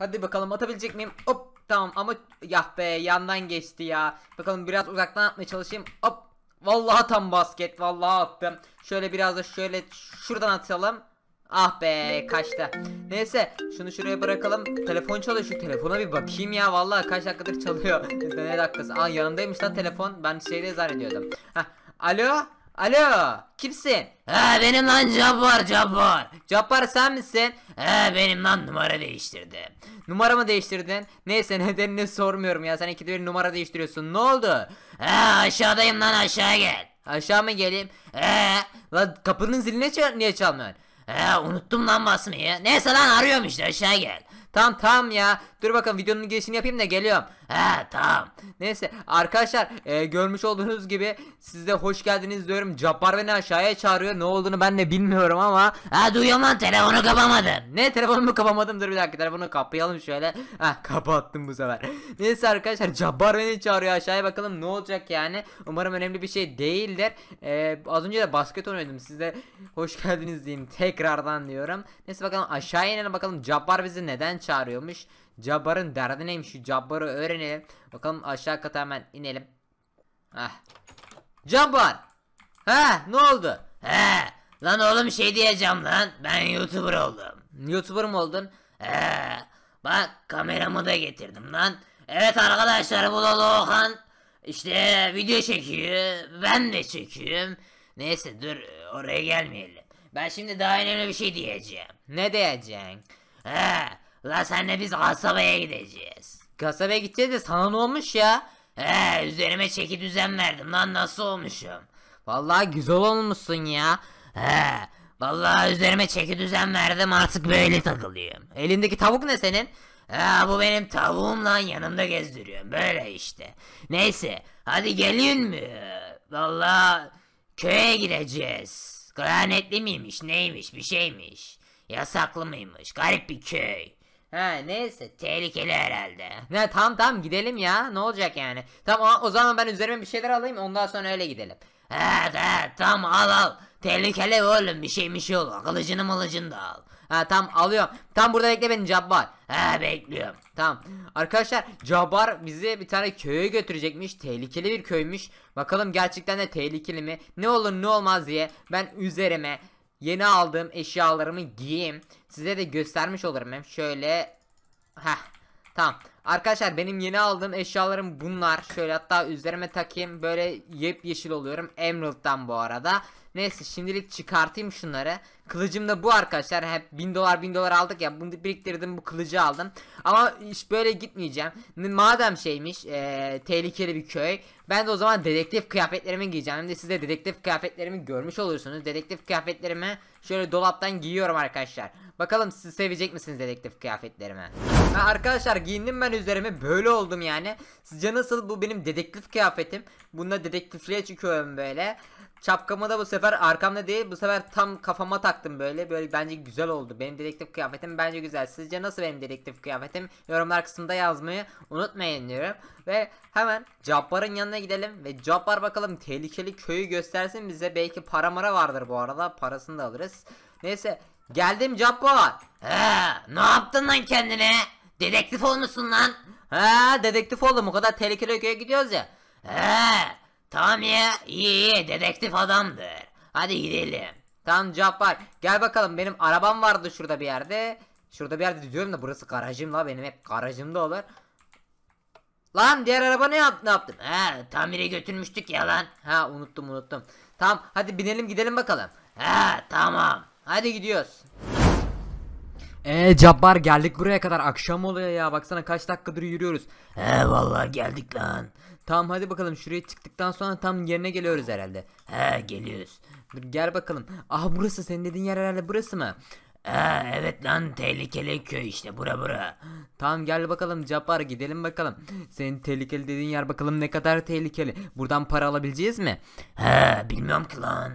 Hadi bakalım atabilecek miyim? Hop tamam ama yah be yandan geçti ya. Bakalım biraz uzaktan atmaya çalışayım. Hop vallahi tam basket vallahi attım. Şöyle biraz da şöyle şuradan atalım. Ah be kaçtı. Neyse şunu şuraya bırakalım. Telefon çalıyor şu telefona bir bakayım ya. Vallahi kaç dakikadır çalıyor. ne dakikası. Aa yanımdaymış lan telefon. Ben şeyde zannediyordum. Heh. Alo. Alo kimsin? He benim lan Cabbar Cabbar. Cabbar sen misin? He benim lan numara değiştirdim. Numaramı değiştirdin? Neyse nedenini sormuyorum ya sen ikide bir numara değiştiriyorsun ne oldu? He aşağıdayım lan aşağı gel. Aşağı mı geleyim? He lan kapının ziline niye çalmıyorsun? He unuttum lan basmayı. Neyse lan arıyorum işte aşağı gel. Tam tam ya. Dur bakalım videonun girişini yapayım da geliyorum. He tamam. Neyse arkadaşlar e, görmüş olduğunuz gibi sizde hoş geldiniz diyorum. Cabbar beni aşağıya çağırıyor. Ne olduğunu ben de bilmiyorum ama. Ha duyuyorum lan telefonu kapamadım. Ne telefonumu kapamadım dur bir dakika telefonu kapayalım şöyle. Ha kapattım bu sefer. Neyse arkadaşlar Cabbar beni çağırıyor aşağıya bakalım ne olacak yani. Umarım önemli bir şey değildir. E, az önce de basket oynuyordum. sizde hoş geldiniz diyeyim tekrardan diyorum. Neyse bakalım aşağıya inelim bakalım Cabbar bizi neden çağırıyormuş. Cabbar'ın derdi neymiş şu Cabbar'ı öğrenelim. Bakalım aşağı kata hemen inelim. Ah, Cabbar! He ne oldu? He lan oğlum şey diyeceğim lan ben YouTuber oldum. YouTuber mı oldun? He bak kameramı da getirdim lan. Evet arkadaşlar bu da Okan. İşte video çekiyor. Ben de çekiyorum. Neyse dur oraya gelmeyelim. Ben şimdi daha önemli bir şey diyeceğim. Ne diyeceksin? He La senle biz kasabaya gideceğiz. Kasabaya gideceğiz de sana ne olmuş ya? He üzerime çeki düzen verdim lan nasıl olmuşum? Vallahi güzel olmuşsun ya. He vallahi üzerime çeki düzen verdim artık böyle takılıyım. Elindeki tavuk ne senin? Ha bu benim tavuğum lan yanımda gezdiriyorum böyle işte. Neyse hadi gelin mi? Vallahi köye gideceğiz. Lanetli miymiş neymiş bir şeymiş. Yasaklı mıymış garip bir köy. Ha neyse tehlikeli herhalde. ne tam tam gidelim ya ne olacak yani. Tamam o zaman ben üzerime bir şeyler alayım ondan sonra öyle gidelim. Evet evet tam al al. Tehlikeli oğlum bir şey bir şey olur. Kılıcını mılıcını da al. Ha tam alıyorum. Tam burada bekle beni Cabbar. Ha bekliyorum. Tamam. Arkadaşlar Cabbar bizi bir tane köye götürecekmiş. Tehlikeli bir köymüş. Bakalım gerçekten de tehlikeli mi? Ne olur ne olmaz diye ben üzerime Yeni aldığım eşyalarımı giyeyim. Size de göstermiş olurum hem. Şöyle. Heh. Tamam. Arkadaşlar benim yeni aldığım eşyalarım bunlar. Şöyle hatta üzerime takayım. Böyle yepyeşil oluyorum. Emerald'dan bu arada. Neyse şimdilik çıkartayım şunları. Kılıcım da bu arkadaşlar. Hep 1000 dolar 1000 dolar aldık ya. Bunu biriktirdim bu kılıcı aldım. Ama iş böyle gitmeyeceğim. Madem şeymiş ee, tehlikeli bir köy. Ben de o zaman dedektif kıyafetlerimi giyeceğim. Hem de siz de dedektif kıyafetlerimi görmüş olursunuz. Dedektif kıyafetlerimi şöyle dolaptan giyiyorum arkadaşlar. Bakalım siz sevecek misiniz dedektif kıyafetlerimi? Ha, arkadaşlar giyindim ben üzerime böyle oldum yani. Sizce nasıl bu benim dedektif kıyafetim? Bunda dedektifliğe çıkıyorum böyle. Çapkamı da bu sefer arkamda değil bu sefer tam kafama taktım böyle. Böyle bence güzel oldu. Benim dedektif kıyafetim bence güzel. Sizce nasıl benim dedektif kıyafetim? Yorumlar kısmında yazmayı unutmayın diyorum. Ve hemen Cabbar'ın yanına gidelim. Ve Cabbar bakalım tehlikeli köyü göstersin bize. Belki para mara vardır bu arada. Parasını da alırız. Neyse Geldim Cabbar. He, ne yaptın lan kendine? Dedektif olmuşsun lan. Ha, dedektif oldum. O kadar tehlikeli köye gidiyoruz ya. He, tamam ya. İyi iyi dedektif adamdır. Hadi gidelim. Tamam Cabbar. Gel bakalım benim arabam vardı şurada bir yerde. Şurada bir yerde diyorum da burası garajım la benim hep garajımda olur. Lan diğer araba ne, yap ne yaptın? He tamire götürmüştük ya lan. Ha unuttum unuttum. Tamam hadi binelim gidelim bakalım. He tamam. Hadi gidiyoruz. Eee Cabbar geldik buraya kadar akşam oluyor ya baksana kaç dakikadır yürüyoruz. He vallahi geldik lan. Tamam hadi bakalım şuraya çıktıktan sonra tam yerine geliyoruz herhalde. He geliyoruz. Dur gel bakalım. Ah burası senin dediğin yer herhalde burası mı? Ee, evet lan tehlikeli köy işte bura bura. Tamam gel bakalım Cabbar gidelim bakalım. Senin tehlikeli dediğin yer bakalım ne kadar tehlikeli. Buradan para alabileceğiz mi? He bilmiyorum ki lan.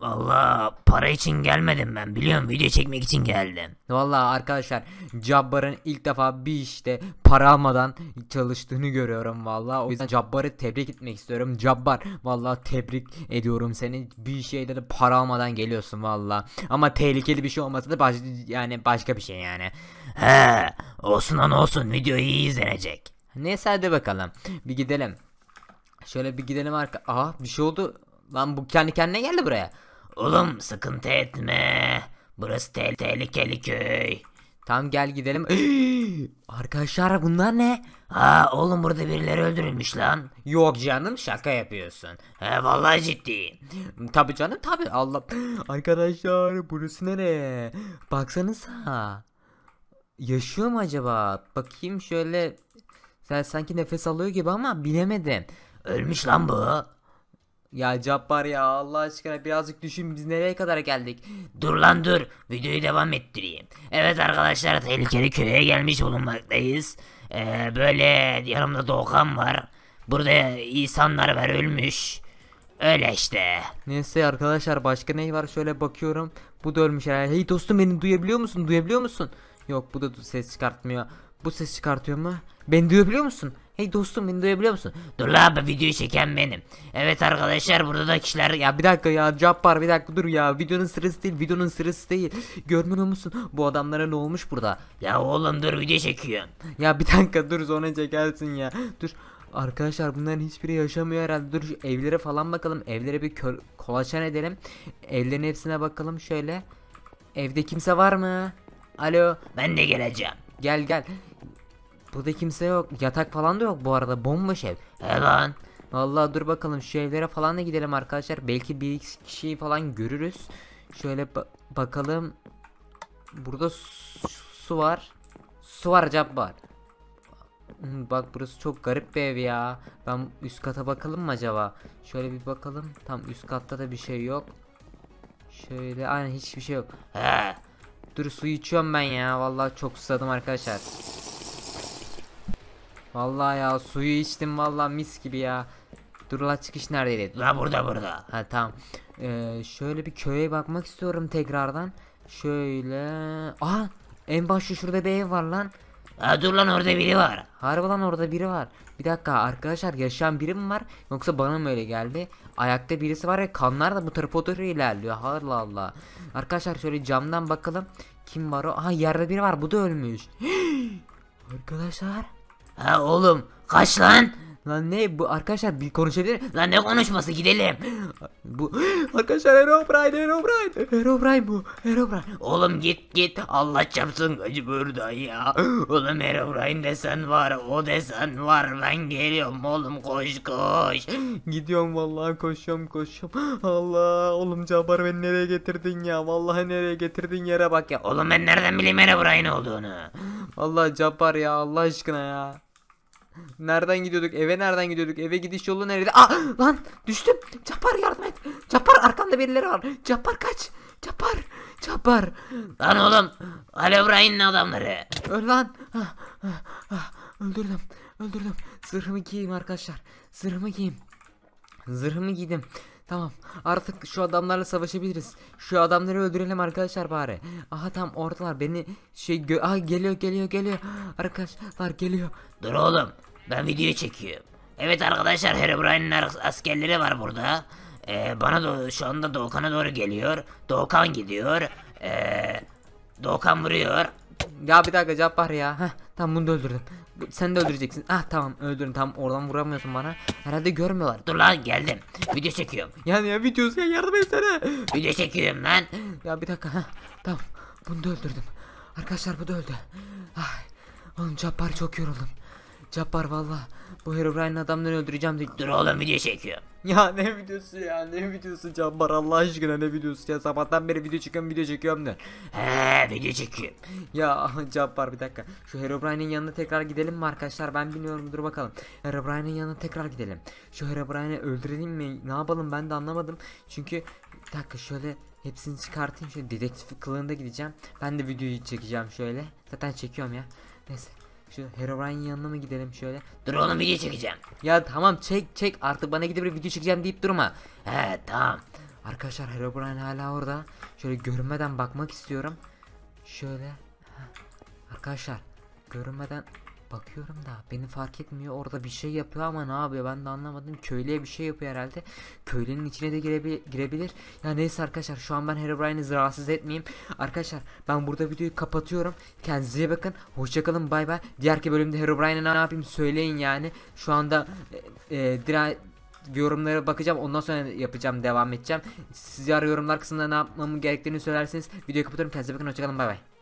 Valla para için gelmedim ben biliyorum video çekmek için geldim. Valla arkadaşlar Cabbar'ın ilk defa bir işte para almadan çalıştığını görüyorum valla. O yüzden Cabbar'ı tebrik etmek istiyorum. Cabbar valla tebrik ediyorum seni. Bir şeyde de para almadan geliyorsun valla. Ama tehlikeli bir şey olmasa da baş, yani başka bir şey yani. He olsun an olsun video iyi izlenecek. Neyse hadi bakalım bir gidelim. Şöyle bir gidelim arka. Aha bir şey oldu. Lan bu kendi kendine geldi buraya. Oğlum sıkıntı etme. Burası te tehlikeli köy. Tam gel gidelim. Arkadaşlar bunlar ne? Ha oğlum burada birileri öldürülmüş lan. Yok canım şaka yapıyorsun. He vallahi ciddiyim. Tabi canım tabi Allah. Arkadaşlar burası nere? Baksanıza. Yaşıyor mu acaba? Bakayım şöyle. Sen sanki nefes alıyor gibi ama bilemedim. Ölmüş lan bu. Ya Cabbar ya Allah aşkına birazcık düşün biz nereye kadar geldik. Dur lan dur videoyu devam ettireyim. Evet arkadaşlar tehlikeli köye gelmiş bulunmaktayız. Ee, böyle yanımda Doğukan var. Burada insanlar var ölmüş. Öyle işte. Neyse arkadaşlar başka ne var şöyle bakıyorum. Bu da ölmüş herhalde. Hey dostum beni duyabiliyor musun? Duyabiliyor musun? Yok bu da ses çıkartmıyor. Bu ses çıkartıyor mu? Beni duyabiliyor musun? Hey dostum beni duyabiliyor musun? Dur la be videoyu çeken benim. Evet arkadaşlar burada da kişiler... Ya bir dakika ya Cappar bir dakika dur ya. Videonun sırası değil videonun sırası değil. Görmüyor musun? Bu adamlara ne olmuş burada? Ya oğlum dur video çekiyor. Ya bir dakika dur sonra çekersin ya. Dur. Arkadaşlar bunların hiçbiri yaşamıyor herhalde. Dur evlere falan bakalım. Evlere bir kolaçan edelim. Evlerin hepsine bakalım şöyle. Evde kimse var mı? Alo. Ben de geleceğim. Gel gel. Burada kimse yok. Yatak falan da yok bu arada. Bomboş ev. He lan. Vallahi dur bakalım şu evlere falan da gidelim arkadaşlar. Belki bir iki kişiyi falan görürüz. Şöyle ba bakalım. Burada su, su var. Su var cap var. Hmm, bak burası çok garip bir ev ya. Ben üst kata bakalım mı acaba? Şöyle bir bakalım. Tam üst katta da bir şey yok. Şöyle aynen hiçbir şey yok. Dur su içiyorum ben ya. Vallahi çok susadım arkadaşlar. Vallahi ya suyu içtim vallahi mis gibi ya. Dur çıkış neredeydi? La burada burada. Ha tamam. Ee, şöyle bir köye bakmak istiyorum tekrardan. Şöyle. Aha en başta şurada bir ev var lan. Ha dur lan orada biri var. Harbi orada biri var. Bir dakika arkadaşlar yaşayan biri mi var yoksa bana mı öyle geldi? Ayakta birisi var ya kanlar da bu tarafa doğru ilerliyor. Allah Allah. Arkadaşlar şöyle camdan bakalım. Kim var o? Aha yerde biri var bu da ölmüş. Arkadaşlar Ha oğlum kaç lan? Lan ne bu arkadaşlar bir konuşabilir Lan ne konuşması gidelim. Bu arkadaşlar Herobrine Herobrine Herobrine bu Herobrine. Oğlum git git Allah çarpsın kaç buradan ya. Oğlum Herobrine desen var o desen var ben geliyorum oğlum koş koş. Gidiyorum vallahi koşuyorum koşuyorum. Allah oğlum Cabar beni nereye getirdin ya vallahi nereye getirdin yere bak ya. Oğlum ben nereden bileyim Herobrine olduğunu. Allah Cabar ya Allah aşkına ya. Nereden gidiyorduk? Eve nereden gidiyorduk? Eve gidiş yolu nerede? Ah lan düştüm. Çapar yardım et. Çapar arkanda birileri var. Çapar kaç. Çapar. Çapar. Lan oğlum. Alev Ryan'ın adamları. Öl lan. Ah, ah, ah. Öldürdüm. Öldürdüm. Zırhımı giyeyim arkadaşlar. Zırhımı giyeyim. Zırhımı giydim. Tamam artık şu adamlarla savaşabiliriz. Şu adamları öldürelim arkadaşlar bari. Aha tam ortalar beni şey gö Aha geliyor geliyor geliyor. Arkadaşlar geliyor. Dur oğlum ben video çekiyorum. Evet arkadaşlar Herobrine'in askerleri var burada. Ee, bana da şu anda Doğukan'a doğru geliyor. Doğukan gidiyor. Ee, Doğukan vuruyor. Ya bir dakika Cappar ya. Heh. Tamam bunu da öldürdüm. Sen de öldüreceksin. Ah tamam öldürün tamam oradan vuramıyorsun bana. Herhalde görmüyorlar. Dur lan geldim. Video çekiyorum. Yani ya videosu ya yardım etsene. Video çekiyorum lan. Ya bir dakika. Heh. Tamam bunu da öldürdüm. Arkadaşlar bu da öldü. Ay. Oğlum Cabbar çok yoruldum. Cappar valla bu Herobrine'in adamlarını öldüreceğim dedi. Dur oğlum video çekiyor. Ya ne videosu ya ne videosu Cappar Allah aşkına ne videosu ya sabahtan beri video çekiyorum video çekiyorum der. He video çekiyorum. Ya Cappar bir dakika şu Herobrine'in yanına tekrar gidelim mi arkadaşlar ben bilmiyorum dur bakalım. Herobrine'in yanına tekrar gidelim. Şu Herobrine'i öldürelim mi ne yapalım ben de anlamadım. Çünkü bir dakika şöyle hepsini çıkartayım şöyle dedektif kılığında gideceğim. Ben de videoyu çekeceğim şöyle zaten çekiyorum ya. Neyse şu Herobrine'in yanına mı gidelim şöyle? Dur oğlum video çekeceğim. Ya tamam çek çek artık bana gidip bir video çekeceğim deyip durma. He tamam. Arkadaşlar Herobrine hala orada. Şöyle görünmeden bakmak istiyorum. Şöyle. Arkadaşlar görünmeden Bakıyorum da beni fark etmiyor orada bir şey yapıyor ama ne yapıyor ben de anlamadım. Köylüye bir şey yapıyor herhalde. Köylünün içine de girebi girebilir. Ya neyse arkadaşlar şu an ben Herobrine'i rahatsız etmeyeyim. Arkadaşlar ben burada videoyu kapatıyorum. Kendinize bakın. Hoşçakalın bay bay. Diğerki bölümde Herobrine'e ne yapayım söyleyin yani. Şu anda e, e, dire yorumlara bakacağım. Ondan sonra yapacağım devam edeceğim. Siz yarı yorumlar kısmında ne yapmamı gerektiğini söylerseniz videoyu kapatıyorum. Kendinize bakın. Hoşçakalın bay bay.